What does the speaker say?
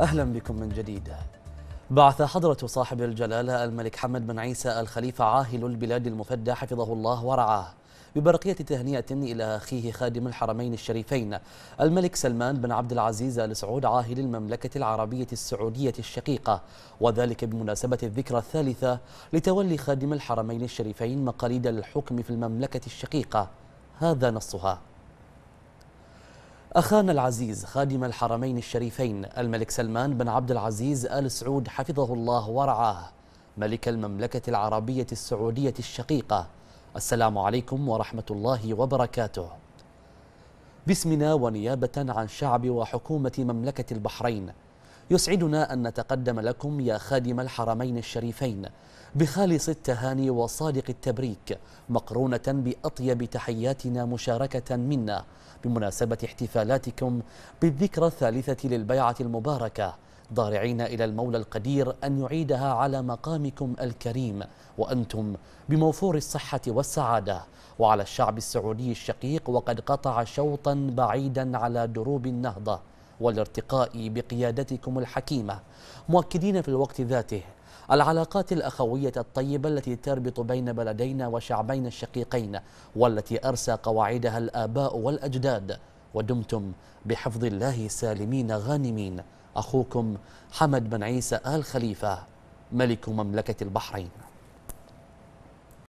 أهلا بكم من جديد بعث حضرة صاحب الجلالة الملك حمد بن عيسى الخليفة عاهل البلاد المفدى حفظه الله ورعاه ببرقية تهنئة إلى أخيه خادم الحرمين الشريفين الملك سلمان بن عبد العزيز آل سعود عاهل المملكة العربية السعودية الشقيقة وذلك بمناسبة الذكرى الثالثة لتولي خادم الحرمين الشريفين مقاليد الحكم في المملكة الشقيقة هذا نصها أخانا العزيز خادم الحرمين الشريفين الملك سلمان بن عبد العزيز آل سعود حفظه الله ورعاه ملك المملكة العربية السعودية الشقيقة السلام عليكم ورحمة الله وبركاته باسمنا ونيابة عن شعب وحكومة مملكة البحرين يسعدنا أن نتقدم لكم يا خادم الحرمين الشريفين بخالص التهاني وصادق التبريك مقرونة بأطيب تحياتنا مشاركة منا بمناسبة احتفالاتكم بالذكرى الثالثة للبيعة المباركة ضارعين إلى المولى القدير أن يعيدها على مقامكم الكريم وأنتم بموفور الصحة والسعادة وعلى الشعب السعودي الشقيق وقد قطع شوطا بعيدا على دروب النهضة والارتقاء بقيادتكم الحكيمة مؤكدين في الوقت ذاته العلاقات الأخوية الطيبة التي تربط بين بلدينا وشعبين الشقيقين والتي أرسى قواعدها الآباء والأجداد ودمتم بحفظ الله سالمين غانمين أخوكم حمد بن عيسى آل خليفة ملك مملكة البحرين